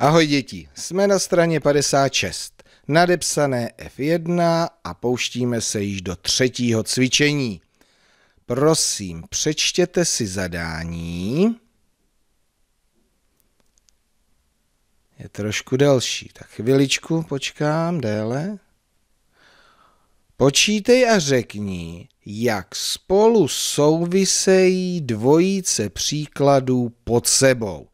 Ahoj děti, jsme na straně 56, nadepsané F1 a pouštíme se již do třetího cvičení. Prosím, přečtěte si zadání. Je trošku delší, tak chviličku počkám déle. Počítej a řekni, jak spolu souvisejí dvojice příkladů pod sebou.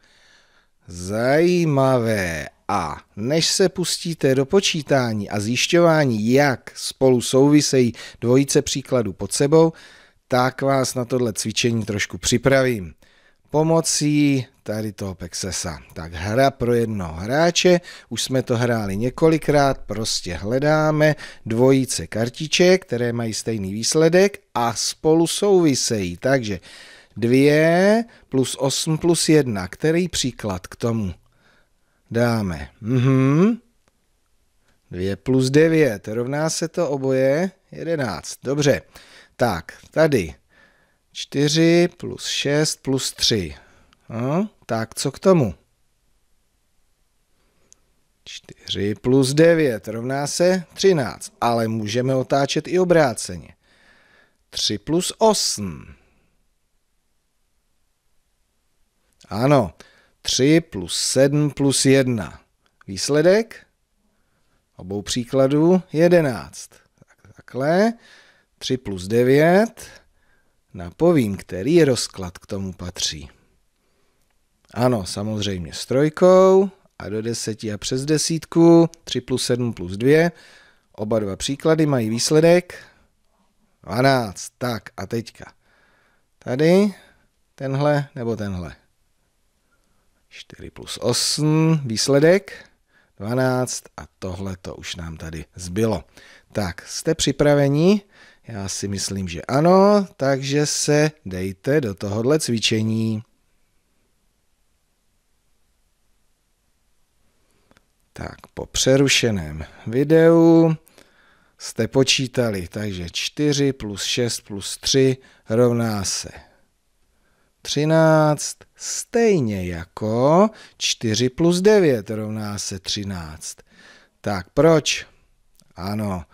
Zajímavé. A než se pustíte do počítání a zjišťování, jak spolu souvisejí dvojice příkladů pod sebou, tak vás na tohle cvičení trošku připravím. Pomocí tady toho Pexesa. Tak hra pro jednoho hráče, už jsme to hráli několikrát, prostě hledáme dvojice kartiček, které mají stejný výsledek a spolu souvisejí. Takže 2 plus 8 plus 1. Který příklad k tomu dáme? Mhm. 2 plus 9, rovná se to oboje 11. Dobře, tak tady 4 plus 6 plus 3. No, tak co k tomu? 4 plus 9 rovná se 13, ale můžeme otáčet i obráceně. 3 plus 8 Ano, 3 plus 7 plus 1. Výsledek? Obou příkladů 11. Tak, takhle. 3 plus 9. Napovím, který rozklad k tomu patří. Ano, samozřejmě s trojkou a do deseti a přes desítku, 3 plus 7 plus 2. Oba dva příklady mají výsledek 12. Tak a teďka. Tady tenhle nebo tenhle. 4 plus 8, výsledek 12 a tohle to už nám tady zbylo. Tak, jste připraveni? Já si myslím, že ano, takže se dejte do tohohle cvičení. Tak, po přerušeném videu jste počítali, takže 4 plus 6 plus 3 rovná se 13. Stejně jako 4 plus 9 rovná se 13. Tak proč? Ano,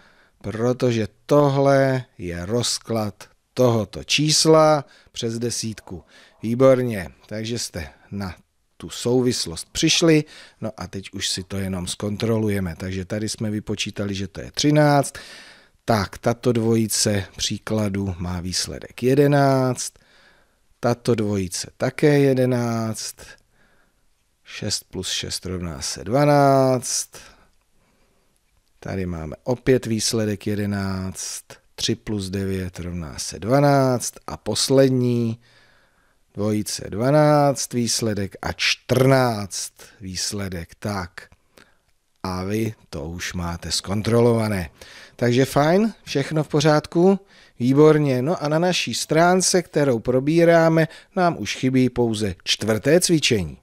protože tohle je rozklad tohoto čísla přes desítku. Výborně, takže jste na tu souvislost přišli, no a teď už si to jenom zkontrolujeme. Takže tady jsme vypočítali, že to je 13, tak tato dvojice příkladu má výsledek 11, tato dvojice také 11. 6 plus 6 rovná se 12. Tady máme opět výsledek 11. 3 plus 9 rovná se 12. A poslední dvojice 12 výsledek a 14 výsledek. Tak a vy to už máte zkontrolované. Takže fajn, všechno v pořádku, výborně. No a na naší stránce, kterou probíráme, nám už chybí pouze čtvrté cvičení.